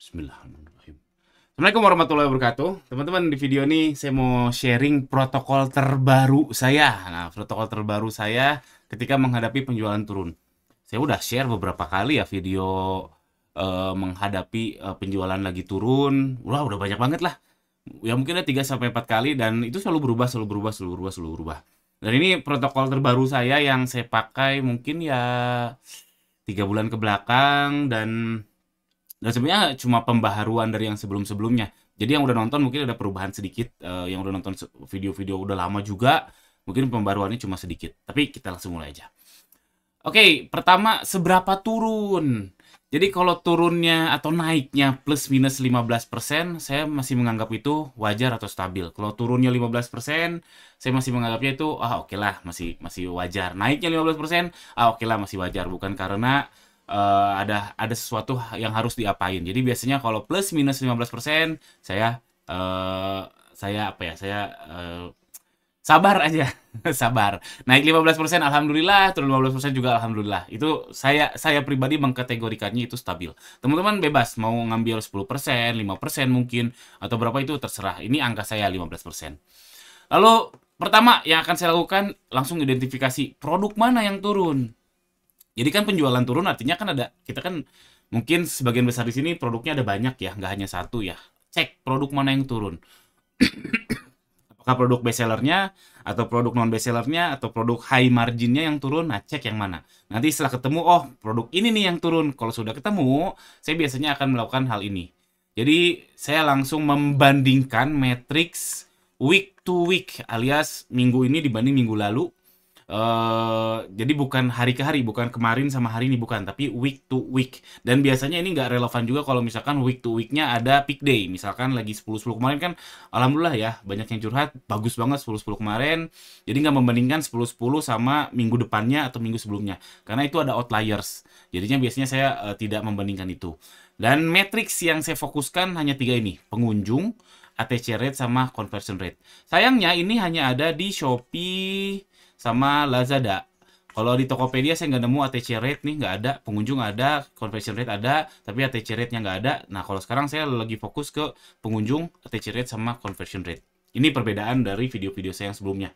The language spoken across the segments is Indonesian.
Bismillahirrahmanirrahim. Assalamualaikum warahmatullahi wabarakatuh. Teman-teman, di video ini saya mau sharing protokol terbaru saya. Nah, protokol terbaru saya ketika menghadapi penjualan turun. Saya udah share beberapa kali ya video eh, menghadapi eh, penjualan lagi turun. Wah, udah banyak banget lah. Ya mungkin ada 3 sampai 4 kali dan itu selalu berubah, selalu berubah, selalu berubah, selalu berubah. Dan ini protokol terbaru saya yang saya pakai mungkin ya tiga bulan ke belakang dan dan nah, sebenarnya cuma pembaharuan dari yang sebelum-sebelumnya. Jadi yang udah nonton mungkin ada perubahan sedikit, uh, yang udah nonton video-video udah lama juga, mungkin pembaruannya cuma sedikit. Tapi kita langsung mulai aja. Oke, okay, pertama seberapa turun? Jadi kalau turunnya atau naiknya plus minus 15%, saya masih menganggap itu wajar atau stabil. Kalau turunnya 15%, saya masih menganggapnya itu ah oke okay lah, masih masih wajar. Naiknya 15%, ah oke okay lah masih wajar bukan karena uh, ada ada sesuatu yang harus diapain. Jadi biasanya kalau plus minus 15% saya uh, saya apa ya? Saya uh, sabar aja. sabar. Naik 15% alhamdulillah, turun 15% juga alhamdulillah. Itu saya saya pribadi mengkategorikannya itu stabil. Teman-teman bebas mau ngambil 10%, 5% mungkin atau berapa itu terserah. Ini angka saya 15%. Lalu pertama yang akan saya lakukan langsung identifikasi produk mana yang turun. Jadi kan penjualan turun artinya kan ada kita kan mungkin sebagian besar di sini produknya ada banyak ya, nggak hanya satu ya. Cek produk mana yang turun. Apakah produk bestsellernya atau produk non bestsellernya atau produk high marginnya yang turun? Nah cek yang mana. Nanti setelah ketemu oh produk ini nih yang turun. Kalau sudah ketemu, saya biasanya akan melakukan hal ini. Jadi saya langsung membandingkan matriks week to week alias minggu ini dibanding minggu lalu Uh, jadi bukan hari ke hari, bukan kemarin sama hari ini bukan, tapi week to week. Dan biasanya ini nggak relevan juga kalau misalkan week to weeknya ada peak day. Misalkan lagi 10-10 kemarin kan, alhamdulillah ya banyak yang curhat, bagus banget 10-10 kemarin. Jadi nggak membandingkan 10-10 sama minggu depannya atau minggu sebelumnya, karena itu ada outliers. Jadinya biasanya saya uh, tidak membandingkan itu. Dan matriks yang saya fokuskan hanya tiga ini, pengunjung, ATC rate sama conversion rate. Sayangnya ini hanya ada di Shopee sama Lazada. Kalau di Tokopedia saya nggak nemu ATC rate nih, nggak ada. Pengunjung ada, conversion rate ada, tapi ATC rate-nya nggak ada. Nah, kalau sekarang saya lagi fokus ke pengunjung, ATC rate sama conversion rate. Ini perbedaan dari video-video saya yang sebelumnya.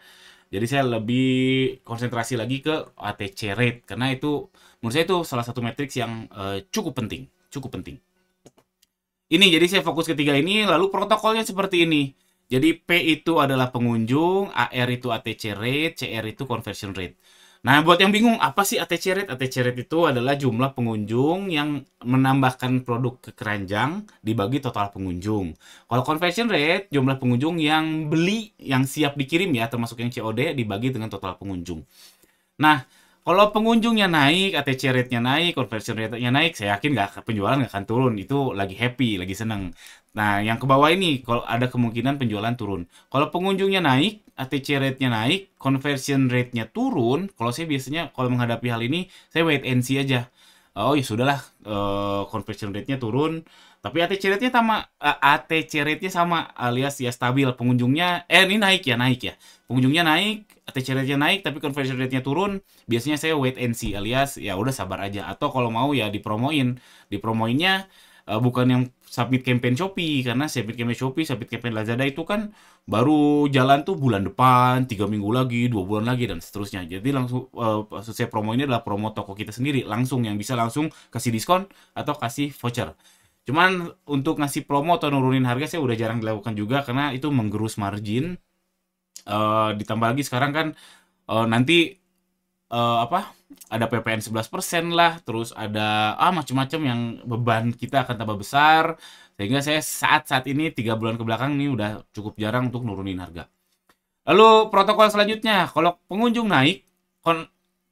Jadi saya lebih konsentrasi lagi ke ATC rate karena itu menurut saya itu salah satu matriks yang uh, cukup penting, cukup penting. Ini jadi saya fokus ketiga ini lalu protokolnya seperti ini. Jadi P itu adalah pengunjung, AR itu ATC rate, CR itu conversion rate. Nah, buat yang bingung, apa sih ATC rate? ATC rate itu adalah jumlah pengunjung yang menambahkan produk ke keranjang dibagi total pengunjung. Kalau conversion rate, jumlah pengunjung yang beli, yang siap dikirim ya, termasuk yang COD, dibagi dengan total pengunjung. Nah, kalau pengunjungnya naik, ATC rate-nya naik, conversion rate-nya naik, saya yakin nggak penjualan nggak akan turun. Itu lagi happy, lagi seneng. Nah, yang ke bawah ini kalau ada kemungkinan penjualan turun. Kalau pengunjungnya naik, ATC rate-nya naik, conversion rate-nya turun. Kalau saya biasanya kalau menghadapi hal ini, saya wait and see aja oh ya sudahlah uh, conversion rate-nya turun tapi ATC rate-nya sama uh, eh, ATC rate-nya sama alias ya stabil pengunjungnya eh ini naik ya naik ya pengunjungnya naik ATC rate-nya naik tapi conversion rate-nya turun biasanya saya wait and see alias ya udah sabar aja atau kalau mau ya dipromoin dipromoinnya uh, bukan yang submit campaign Shopee karena submit campaign Shopee, submit campaign Lazada itu kan baru jalan tuh bulan depan, tiga minggu lagi, dua bulan lagi dan seterusnya. Jadi langsung uh, eh, selesai promo ini adalah promo toko kita sendiri langsung yang bisa langsung kasih diskon atau kasih voucher. Cuman untuk ngasih promo atau nurunin harga saya udah jarang dilakukan juga karena itu menggerus margin. Uh, ditambah lagi sekarang kan uh, nanti uh, apa ada PPN 11% lah terus ada ah macam-macam yang beban kita akan tambah besar sehingga saya saat-saat ini tiga bulan ke belakang ini udah cukup jarang untuk nurunin harga. Lalu protokol selanjutnya kalau pengunjung naik kon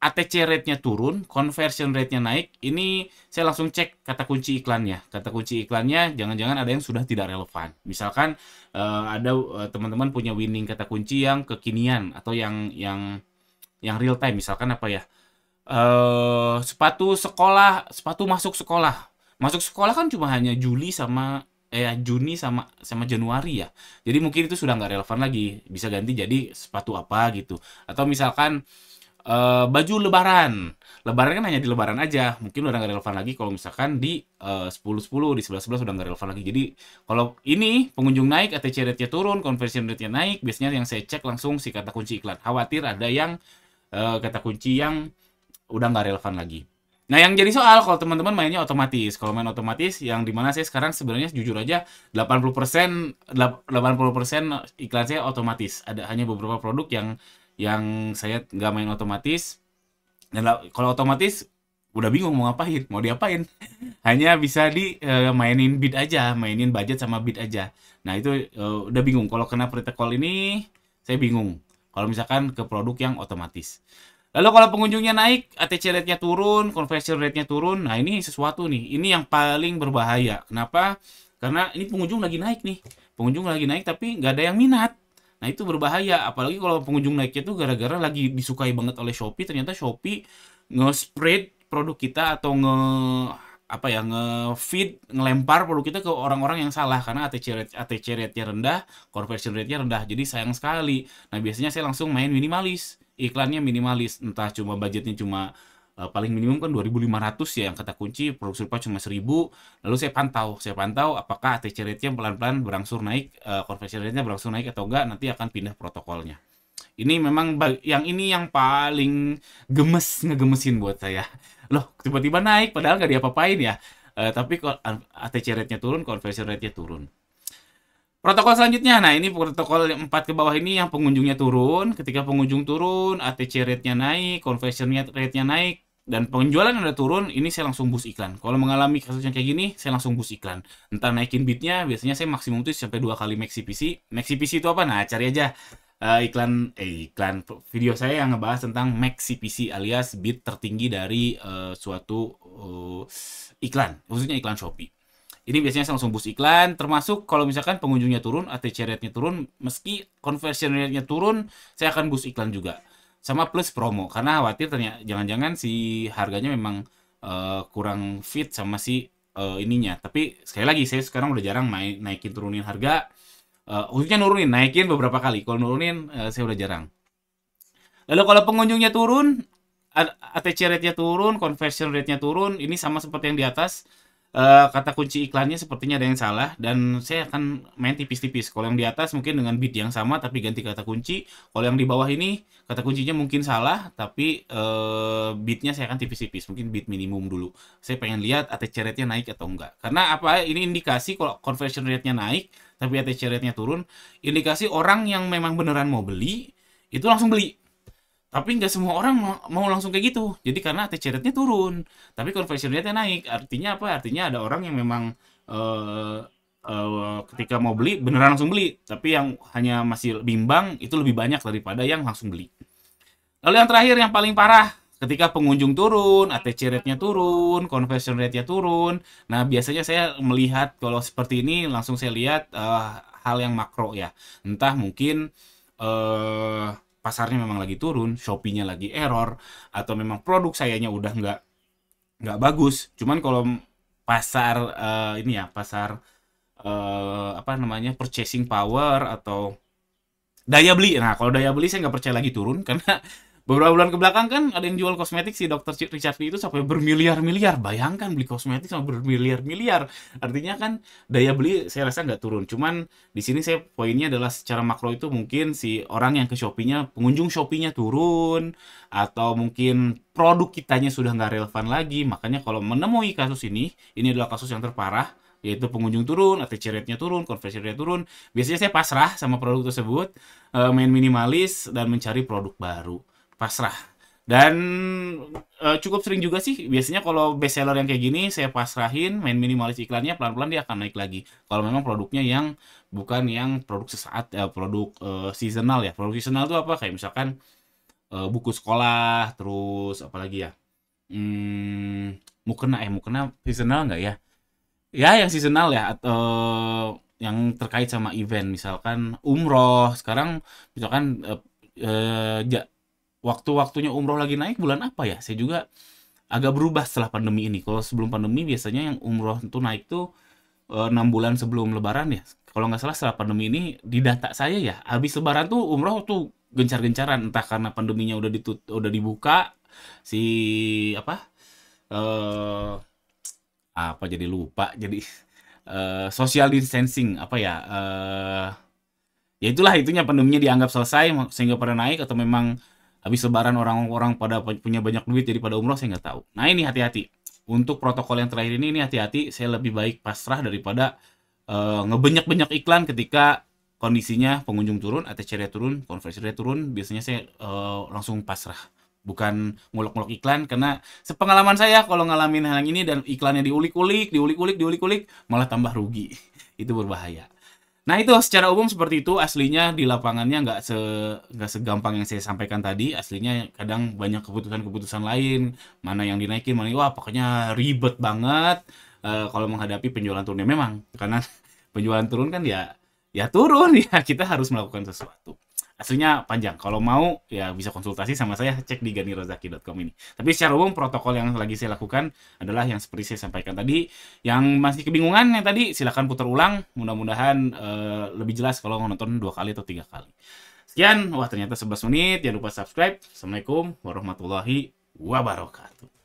ATC rate-nya turun, conversion rate-nya naik. Ini saya langsung cek kata kunci iklannya. Kata kunci iklannya jangan-jangan ada yang sudah tidak relevan. Misalkan uh, ada eh, teman -teman punya winning kata kunci yang kekinian atau yang yang yang real time misalkan apa ya uh, sepatu sekolah sepatu masuk sekolah masuk sekolah kan cuma hanya Juli sama eh Juni sama sama Januari ya jadi mungkin itu sudah nggak relevan lagi bisa ganti jadi sepatu apa gitu atau misalkan uh, baju lebaran lebaran kan hanya di lebaran aja mungkin udah nggak relevan lagi kalau misalkan di sepuluh sepuluh di sebelas sebelas udah nggak relevan lagi jadi kalau ini pengunjung naik ATC rate-nya turun conversion rate-nya naik biasanya yang saya cek langsung si kata kunci iklan khawatir ada yang uh, kata kunci yang udah nggak relevan lagi. Nah, yang jadi soal kalau teman-teman mainnya otomatis. Kalau main otomatis yang dimana saya sekarang sebenarnya jujur aja 80% 80% iklan saya otomatis. Ada hanya beberapa produk yang yang saya nggak main otomatis. Dan kalau otomatis udah bingung mau ngapain, mau diapain. Hanya bisa di uh, mainin bid aja, mainin budget sama bid aja. Nah, itu uh, udah bingung. Kalau kena protokol ini saya bingung kalau misalkan ke produk yang otomatis. Lalu kalau pengunjungnya naik, ATC rate-nya turun, conversion rate-nya turun. Nah, ini sesuatu nih. Ini yang paling berbahaya. Kenapa? Karena ini pengunjung lagi naik nih. Pengunjung lagi naik tapi nggak ada yang minat. Nah itu berbahaya, apalagi kalau pengunjung naiknya tuh gara-gara lagi disukai banget oleh Shopee, ternyata Shopee nge-spread produk kita atau nge apa ya ngefeed ngelempar produk kita ke orang-orang yang salah karena ATC rate ATC rate-nya rendah, conversion rate-nya rendah. Jadi sayang sekali. Nah, biasanya saya langsung main minimalis. Iklannya minimalis, entah cuma budgetnya cuma uh, paling minimum kan 2500 ya yang kata kunci produk serupa cuma 1000 lalu saya pantau saya pantau apakah ATC rate-nya pelan-pelan berangsur naik uh, conversion rate-nya berangsur naik atau enggak nanti akan pindah protokolnya ini memang yang ini yang paling gemes ngegemesin buat saya loh tiba-tiba naik padahal nggak diapa-apain ya. Uh, tapi kalau ATC rate-nya turun, conversion rate-nya turun. Protokol selanjutnya, nah ini protokol empat ke bawah ini yang pengunjungnya turun. Ketika pengunjung turun, ATC rate-nya naik, conversion rate-nya naik, dan penjualan ada turun, ini saya langsung bus iklan. Kalau mengalami kasus yang kayak gini, saya langsung bus iklan. Entah naikin bitnya, biasanya saya maksimum itu sampai dua kali max CPC. Max CPC itu apa? Nah, cari aja uh, iklan eh iklan video saya yang ngebahas tentang max CPC alias bid tertinggi dari uh, suatu uh, iklan, khususnya iklan Shopee. Ini biasanya langsung bus iklan, termasuk kalau misalkan pengunjungnya turun, ATC rate-nya turun, meski conversion rate-nya turun, saya akan bus iklan juga. Sama plus promo, karena khawatir ternyata jangan-jangan si harganya memang uh, kurang fit sama si uh, ininya. Tapi sekali lagi, saya sekarang udah jarang main, naikin turunin harga, Uh, khususnya nurunin, naikin beberapa kali. Kalau nurunin, uh, saya udah jarang. Lalu kalau pengunjungnya turun, ATC rate-nya turun, conversion rate-nya turun, ini sama seperti yang di atas. Eh, kata kunci iklannya sepertinya ada yang salah dan saya akan main tipis-tipis. Kalau yang di atas mungkin dengan beat yang sama tapi ganti kata kunci. Kalau yang di bawah ini kata kuncinya mungkin salah tapi uh, beatnya saya akan tipis-tipis. Mungkin beat minimum dulu. Saya pengen lihat ATC rate-nya naik atau enggak. Karena apa? Ini indikasi kalau conversion rate-nya naik tapi ATC rate-nya turun, indikasi orang yang memang beneran mau beli itu langsung beli tapi nggak semua orang mau, langsung kayak gitu jadi karena attach rate-nya turun tapi conversion rate-nya naik artinya apa artinya ada orang yang memang uh, uh, ketika mau beli beneran langsung beli tapi yang hanya masih bimbang itu lebih banyak daripada yang langsung beli lalu yang terakhir yang paling parah ketika pengunjung turun attach rate-nya turun conversion rate-nya turun nah biasanya saya melihat kalau seperti ini langsung saya lihat uh, hal yang makro ya entah mungkin uh, pasarnya memang lagi turun, shopee lagi error, atau memang produk sayanya udah nggak nggak bagus. Cuman kalau pasar uh, ini ya pasar uh, apa namanya purchasing power atau daya beli. Nah kalau daya beli saya nggak percaya lagi turun karena beberapa bulan kebelakang kan ada yang jual kosmetik si dokter Richard Lee itu sampai bermiliar-miliar bayangkan beli kosmetik sama bermiliar-miliar artinya kan daya beli saya rasa nggak turun cuman di sini saya poinnya adalah secara makro itu mungkin si orang yang ke Shopee-nya pengunjung Shopee-nya turun atau mungkin produk kitanya sudah nggak relevan lagi makanya kalau menemui kasus ini ini adalah kasus yang terparah yaitu pengunjung turun, attach rate-nya turun, conversion rate turun. Biasanya saya pasrah sama produk tersebut, eh, main minimalis dan mencari produk baru pasrah. Dan uh, cukup sering juga sih biasanya kalau best seller yang kayak gini saya pasrahin main minimalis iklannya pelan-pelan dia akan naik lagi. Kalau memang produknya yang bukan yang produk sesaat ya produk uh, seasonal ya. Produk seasonal itu apa? Kayak misalkan uh, buku sekolah, terus apalagi ya? Hmm, mukena eh mukena seasonal nggak ya? Ya yang seasonal ya atau yang terkait sama event misalkan umroh sekarang misalkan uh, waktu-waktunya umroh lagi naik bulan apa ya? Saya juga agak berubah setelah pandemi ini. Kalau sebelum pandemi biasanya yang umroh itu naik tuh eh, enam bulan sebelum lebaran ya. Kalau nggak salah setelah pandemi ini di data saya ya, habis lebaran tuh umroh tuh gencar-gencaran entah karena pandeminya udah ditut udah dibuka si apa? eh apa jadi lupa. Jadi eh social distancing apa ya? eh ya itulah itunya pandeminya dianggap selesai sehingga pada naik atau memang habis sebaran orang-orang pada punya banyak duit jadi pada umroh saya nggak tahu nah ini hati-hati untuk protokol yang terakhir ini ini hati-hati saya lebih baik pasrah daripada uh, eh, ngebanyak-banyak iklan ketika kondisinya pengunjung turun atau cerita turun konversi rate turun biasanya saya uh, langsung pasrah bukan muluk-muluk iklan karena sepengalaman saya kalau ngalamin hal ini dan iklannya diulik-ulik diulik-ulik diulik-ulik malah tambah rugi itu berbahaya Nah itu secara umum seperti itu aslinya di lapangannya nggak se nggak segampang yang saya sampaikan tadi aslinya kadang banyak keputusan-keputusan lain mana yang dinaikin mana wah pokoknya ribet banget uh, kalau menghadapi penjualan turunnya memang karena penjualan turun kan ya ya turun ya kita harus melakukan sesuatu. Aslinya panjang. Kalau mau ya bisa konsultasi sama saya cek di ganirozaki.com ini. Tapi secara umum protokol yang lagi saya lakukan adalah yang seperti saya sampaikan tadi. Yang masih kebingungan yang tadi silahkan putar ulang. Mudah-mudahan uh, lebih jelas kalau nonton dua kali atau tiga kali. Sekian, wah ternyata 11 menit. Jangan lupa subscribe. Assalamualaikum warahmatullahi wabarakatuh.